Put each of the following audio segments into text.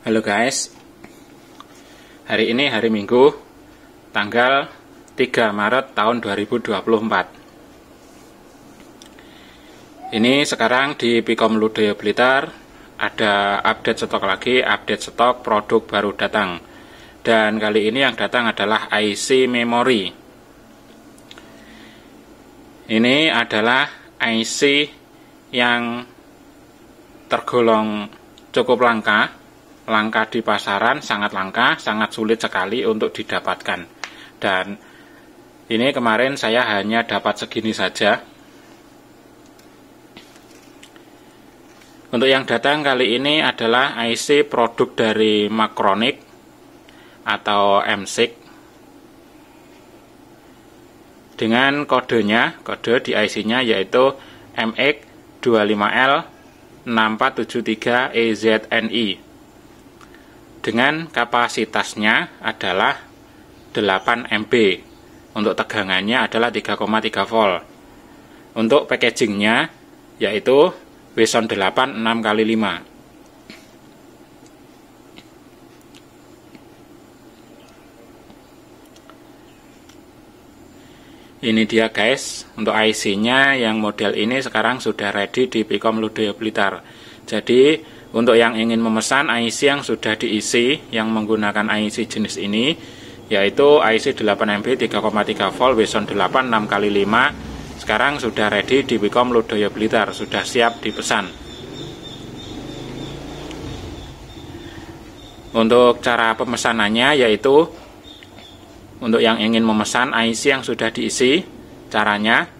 Halo guys, hari ini hari Minggu, tanggal 3 Maret tahun 2024. Ini sekarang di Pikom Ludoyo Blitar, ada update stok lagi, update stok produk baru datang. Dan kali ini yang datang adalah IC Memory. Ini adalah IC yang tergolong cukup langka langka di pasaran sangat langka, sangat sulit sekali untuk didapatkan. Dan ini kemarin saya hanya dapat segini saja. Untuk yang datang kali ini adalah IC produk dari Macronic atau MSIC dengan kodenya, kode di IC-nya yaitu MX25L 6473EZNI dengan kapasitasnya adalah 8 MB. Untuk tegangannya adalah 3,3 volt. Untuk packagingnya yaitu Weson 8 6 kali 5. Ini dia guys, untuk IC-nya yang model ini sekarang sudah ready di Picom Ludo Blitar. Jadi untuk yang ingin memesan IC yang sudah diisi yang menggunakan IC jenis ini yaitu IC 8MB 3,3 volt Weson 8 6x5 sekarang sudah ready di Wicom Ludoyo Blitar sudah siap dipesan untuk cara pemesanannya yaitu untuk yang ingin memesan IC yang sudah diisi caranya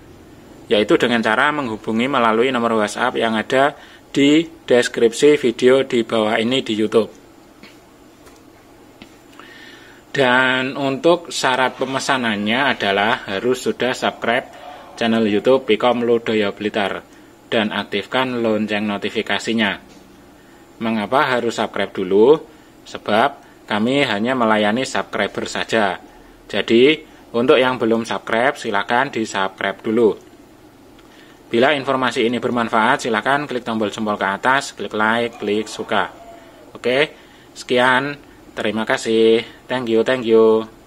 yaitu dengan cara menghubungi melalui nomor WhatsApp yang ada di deskripsi video di bawah ini di YouTube. Dan untuk syarat pemesanannya adalah harus sudah subscribe channel YouTube Pikom Ludoyo Blitar dan aktifkan lonceng notifikasinya. Mengapa harus subscribe dulu? Sebab kami hanya melayani subscriber saja. Jadi, untuk yang belum subscribe silakan di-subscribe dulu. Bila informasi ini bermanfaat, silakan klik tombol jempol ke atas, klik like, klik suka. Oke, sekian. Terima kasih. Thank you, thank you.